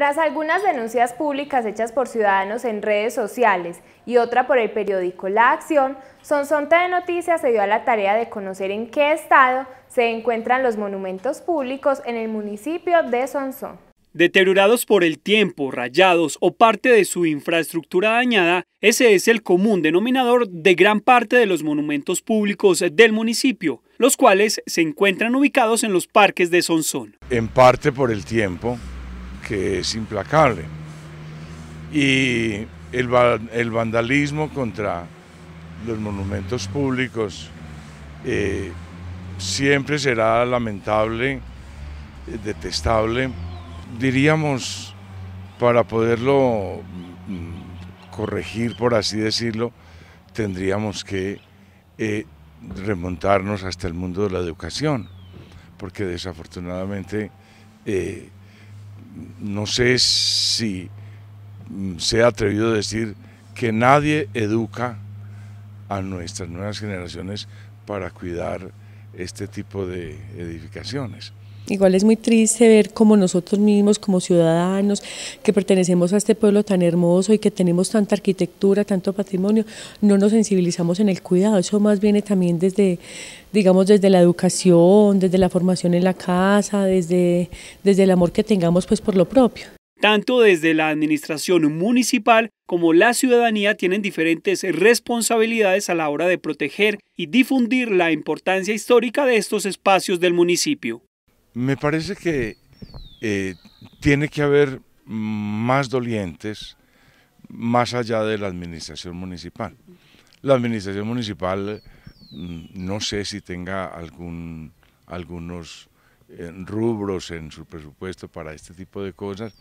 Tras algunas denuncias públicas hechas por ciudadanos en redes sociales y otra por el periódico La Acción, Sonsonte de Noticias se dio a la tarea de conocer en qué estado se encuentran los monumentos públicos en el municipio de Sonsón. Deteriorados por el tiempo, rayados o parte de su infraestructura dañada, ese es el común denominador de gran parte de los monumentos públicos del municipio, los cuales se encuentran ubicados en los parques de Sonsón. En parte por el tiempo, que es implacable. Y el, vandalismo contra los monumentos públicos eh, siempre será lamentable, eh, detestable. Diríamos, para poderlo mm, mm, corregir, por así decirlo, tendríamos que eh, remontarnos hasta el mundo de la educación, porque desafortunadamente no sé si sea atrevido a decir que nadie educa a nuestras nuevas generaciones para cuidar este tipo de edificaciones. Igual es muy triste ver cómo nosotros mismos, como ciudadanos que pertenecemos a este pueblo tan hermoso y que tenemos tanta arquitectura, tanto patrimonio, no nos sensibilizamos en el cuidado. Eso más viene también desde, digamos, desde la educación, desde la formación en la casa, desde, desde el amor que tengamos pues por lo propio. Tanto desde la administración municipal como la ciudadanía tienen diferentes responsabilidades a la hora de proteger y difundir la importancia histórica de estos espacios del municipio. Me parece que eh, tiene que haber más dolientes más allá de la administración municipal. La administración municipal mm, no sé si tenga algún, algunos eh, rubros en su presupuesto para este tipo de cosas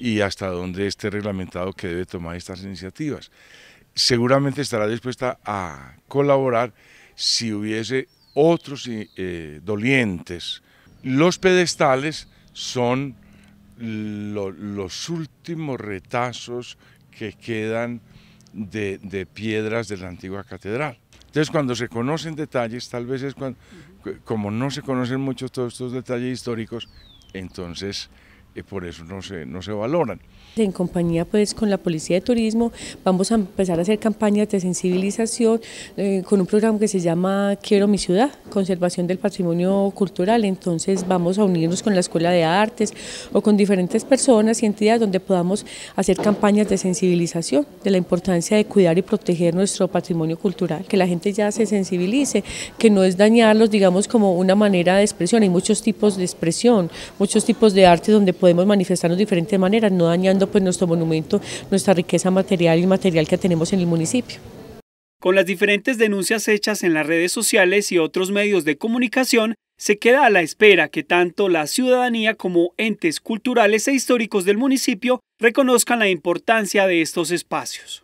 y hasta dónde esté reglamentado que debe tomar estas iniciativas. Seguramente estará dispuesta a colaborar si hubiese otros eh, dolientes los pedestales son los últimos retazos que quedan de, de, piedras de la antigua catedral. Entonces, cuando se conocen detalles, tal vez es cuando, como no se conocen mucho todos estos detalles históricos, entonces por eso no se, no se valoran. En compañía pues con la Policía de Turismo vamos a empezar a hacer campañas de sensibilización eh, con un programa que se llama Quiero mi ciudad, conservación del patrimonio cultural, entonces vamos a unirnos con la Escuela de Artes o con diferentes personas y entidades donde podamos hacer campañas de sensibilización de la importancia de cuidar y proteger nuestro patrimonio cultural, que la gente ya se sensibilice, que no es dañarlos digamos como una manera de expresión, hay muchos tipos de expresión, muchos tipos de arte donde podemos manifestarnos de diferentes maneras, no dañando pues nuestro monumento, nuestra riqueza material y material que tenemos en el municipio. Con las diferentes denuncias hechas en las redes sociales y otros medios de comunicación, se queda a la espera que tanto la ciudadanía como entes culturales e históricos del municipio reconozcan la importancia de estos espacios.